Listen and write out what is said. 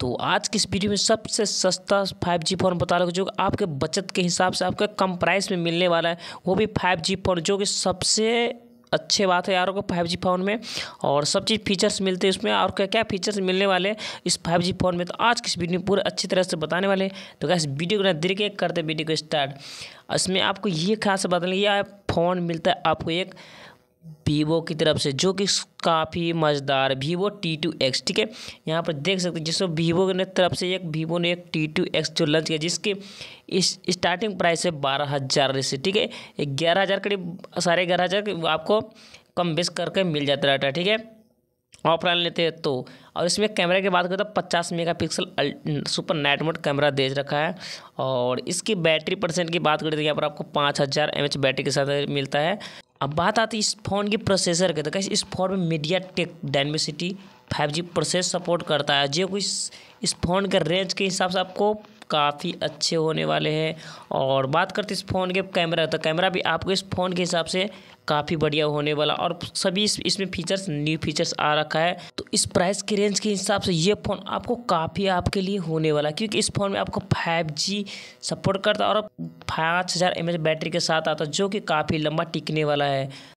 तो आज की इस वीडियो में सबसे सस्ता 5G फ़ोन बता रहा हूँ जो आपके बचत के हिसाब से आपको कम प्राइस में मिलने वाला है वो भी 5G फ़ोन जो कि सबसे अच्छे बात है यारों को फाइव जी फ़ोन में और सब चीज़ फीचर्स मिलते हैं उसमें और क्या क्या फीचर्स मिलने वाले इस फाइव जी फ़ोन में तो आज की इस वीडियो में पूरे अच्छी तरह से बताने वाले तो क्या वीडियो को ना दिल के करते वीडियो को स्टार्ट इसमें आपको ये खास बात नहीं यह फ़ोन मिलता है आपको एक वीवो की तरफ से जो कि काफ़ी मज़ेदार वीवो टी टू एक्स ठीक है यहाँ पर देख सकते हैं जिसमें वीवो ने तरफ से एक वीवो ने एक टी टू एक्स जो लॉन्च किया जिसके इस स्टार्टिंग प्राइस है बारह हज़ार से ठीक है ग्यारह हज़ार करीब सारे ग्यारह हज़ार आपको कम बेस करके मिल जाता रहता है ठीक है ऑफलाइन लेते हैं तो और इसमें कैमरे की बात करें तो 50 megapixel super night mode camera दे रखा है और इसकी बैटरी परसेंट की बात करें तो यहाँ पर आपको 5000 हज़ार बैटरी के साथ मिलता है अब बात आती है इस फ़ोन की प्रोसेसर की तो कैसे इस फोन में MediaTek Dimensity five G process support करता है जो कुछ इस फ़ोन के रेंज के हिसाब से आपको काफ़ी अच्छे होने वाले हैं और बात करते इस फ़ोन के कैमरा तो कैमरा भी आपको इस फ़ोन के हिसाब से काफ़ी बढ़िया होने वाला और सभी इस, इसमें फीचर्स न्यू फीचर्स आ रखा है तो इस प्राइस के रेंज के हिसाब से ये फ़ोन आपको काफ़ी आपके लिए होने वाला क्योंकि इस फ़ोन में आपको 5G सपोर्ट करता है और पाँच हज़ार एम बैटरी के साथ आता जो कि काफ़ी लंबा टिकने वाला है